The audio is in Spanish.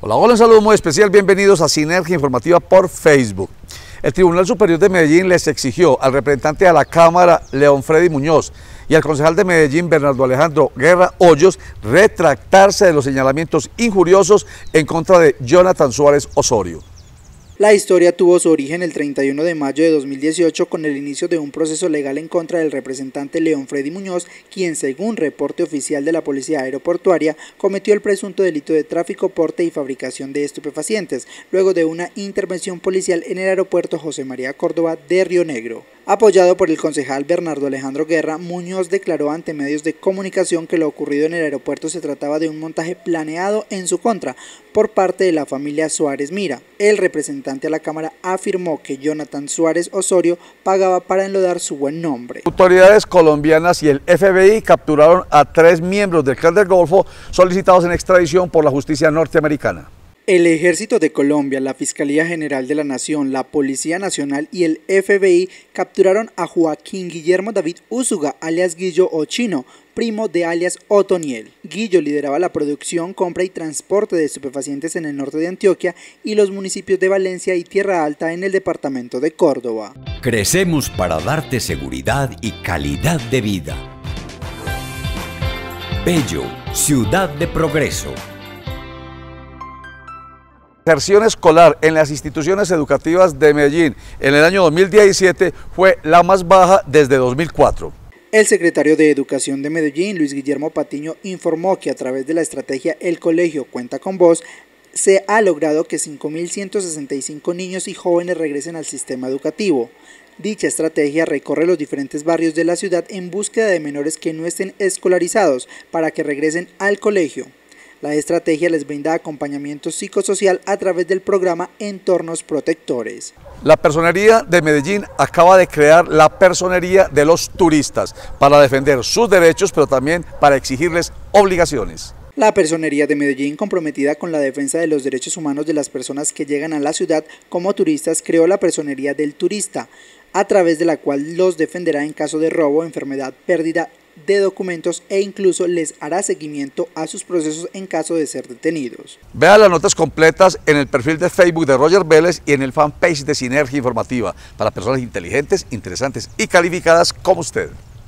Hola, hola, un saludo muy especial, bienvenidos a Sinergia Informativa por Facebook. El Tribunal Superior de Medellín les exigió al representante de la Cámara, León Freddy Muñoz, y al concejal de Medellín, Bernardo Alejandro Guerra Hoyos, retractarse de los señalamientos injuriosos en contra de Jonathan Suárez Osorio. La historia tuvo su origen el 31 de mayo de 2018 con el inicio de un proceso legal en contra del representante León Freddy Muñoz, quien según reporte oficial de la Policía Aeroportuaria cometió el presunto delito de tráfico, porte y fabricación de estupefacientes, luego de una intervención policial en el aeropuerto José María Córdoba de Río Negro. Apoyado por el concejal Bernardo Alejandro Guerra, Muñoz declaró ante medios de comunicación que lo ocurrido en el aeropuerto se trataba de un montaje planeado en su contra por parte de la familia Suárez Mira. El representante a la Cámara afirmó que Jonathan Suárez Osorio pagaba para enlodar su buen nombre. Autoridades colombianas y el FBI capturaron a tres miembros del Clan del Golfo solicitados en extradición por la justicia norteamericana. El Ejército de Colombia, la Fiscalía General de la Nación, la Policía Nacional y el FBI capturaron a Joaquín Guillermo David Úsuga, alias Guillo Ochino, primo de alias Otoniel. Guillo lideraba la producción, compra y transporte de estupefacientes en el norte de Antioquia y los municipios de Valencia y Tierra Alta en el departamento de Córdoba. Crecemos para darte seguridad y calidad de vida. Bello, ciudad de progreso inserción escolar en las instituciones educativas de Medellín en el año 2017 fue la más baja desde 2004. El secretario de Educación de Medellín, Luis Guillermo Patiño, informó que a través de la estrategia El Colegio Cuenta con Voz, se ha logrado que 5.165 niños y jóvenes regresen al sistema educativo. Dicha estrategia recorre los diferentes barrios de la ciudad en búsqueda de menores que no estén escolarizados para que regresen al colegio. La estrategia les brinda acompañamiento psicosocial a través del programa Entornos Protectores. La Personería de Medellín acaba de crear la Personería de los Turistas para defender sus derechos, pero también para exigirles obligaciones. La Personería de Medellín, comprometida con la defensa de los derechos humanos de las personas que llegan a la ciudad como turistas, creó la Personería del Turista, a través de la cual los defenderá en caso de robo, enfermedad, pérdida de documentos e incluso les hará seguimiento a sus procesos en caso de ser detenidos. Vea las notas completas en el perfil de Facebook de Roger Vélez y en el fanpage de Sinergia Informativa para personas inteligentes, interesantes y calificadas como usted.